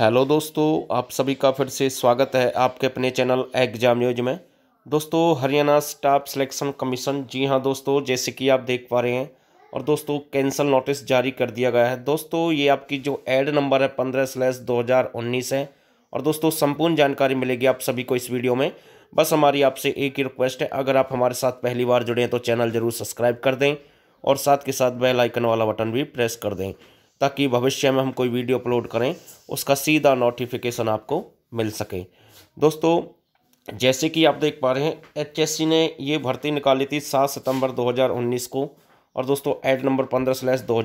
hello दोस्तों आप सभी का फिर से स्वागत है आपके अपने चैनल एग्जाम न्यूज में दोस्तों हरियाणा स्टाफ सिलेक्शन कमीशन जी हाँ दोस्तों जैसे कि आप देख पा रहे हैं और दोस्तों कैंसल नोटिस जारी कर दिया गया है दोस्तों ये आपकी जो एड नंबर है पंद्रह स्लैस दो हज़ार उन्नीस है और दोस्तों संपूर्ण जानकारी मिलेगी आप सभी को इस वीडियो में बस हमारी आपसे एक ही रिक्वेस्ट है अगर आप हमारे साथ पहली बार जुड़े हैं तो चैनल ज़रूर सब्सक्राइब कर दें और साथ के साथ बेल आइकन वाला बटन भी प्रेस कर दें ताकि भविष्य में हम कोई वीडियो अपलोड करें उसका सीधा नोटिफिकेशन आपको मिल सके दोस्तों जैसे कि आप देख पा रहे हैं एचएससी ने ये भर्ती निकाली थी सात सितंबर 2019 को और दोस्तों एड नंबर पंद्रह स्लैस दो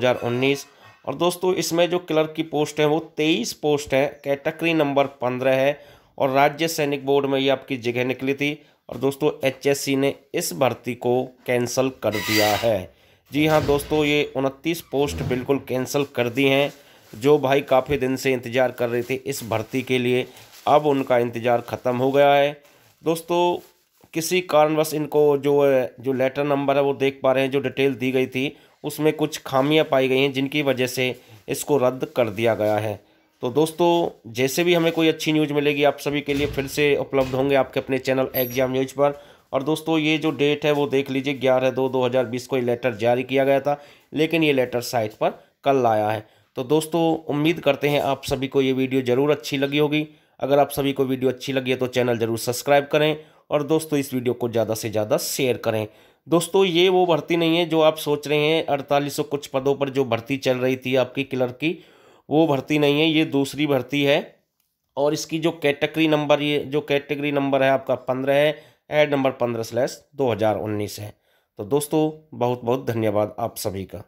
और दोस्तों इसमें जो क्लर्क की पोस्ट है वो तेईस पोस्ट है कैटेगरी नंबर पंद्रह है और राज्य सैनिक बोर्ड में ये आपकी जगह निकली थी और दोस्तों एचएससी ने इस भर्ती को कैंसिल कर दिया है जी हाँ दोस्तों ये उनतीस पोस्ट बिल्कुल कैंसिल कर दी हैं जो भाई काफ़ी दिन से इंतज़ार कर रहे थे इस भर्ती के लिए अब उनका इंतज़ार ख़त्म हो गया है दोस्तों किसी कारणवश इनको जो जो लेटर नंबर है वो देख पा रहे हैं जो डिटेल दी गई थी उसमें कुछ खामियां पाई गई हैं जिनकी वजह से इसको रद्द कर दिया गया है तो दोस्तों जैसे भी हमें कोई अच्छी न्यूज़ मिलेगी आप सभी के लिए फिर से उपलब्ध होंगे आपके अपने चैनल एग्जाम न्यूज़ पर और दोस्तों ये जो डेट है वो देख लीजिए ग्यारह दो दो हज़ार बीस को ये लेटर जारी किया गया था लेकिन ये लेटर साइट पर कल लाया है तो दोस्तों उम्मीद करते हैं आप सभी को ये वीडियो ज़रूर अच्छी लगी होगी अगर आप सभी को वीडियो अच्छी लगी है तो चैनल ज़रूर सब्सक्राइब करें और दोस्तों इस वीडियो को ज़्यादा से ज़्यादा शेयर करें दोस्तों ये वो भर्ती नहीं है जो आप सोच रहे हैं अड़तालीस सौ कुछ पदों पर जो भर्ती चल रही थी आपकी क्लर्क की वो भर्ती नहीं है ये दूसरी भर्ती है और इसकी जो कैटेगरी नंबर ये जो कैटेगरी नंबर है आपका पंद्रह है एड नंबर पंद्रह स्लैस दो हज़ार उन्नीस है तो दोस्तों बहुत बहुत धन्यवाद आप सभी का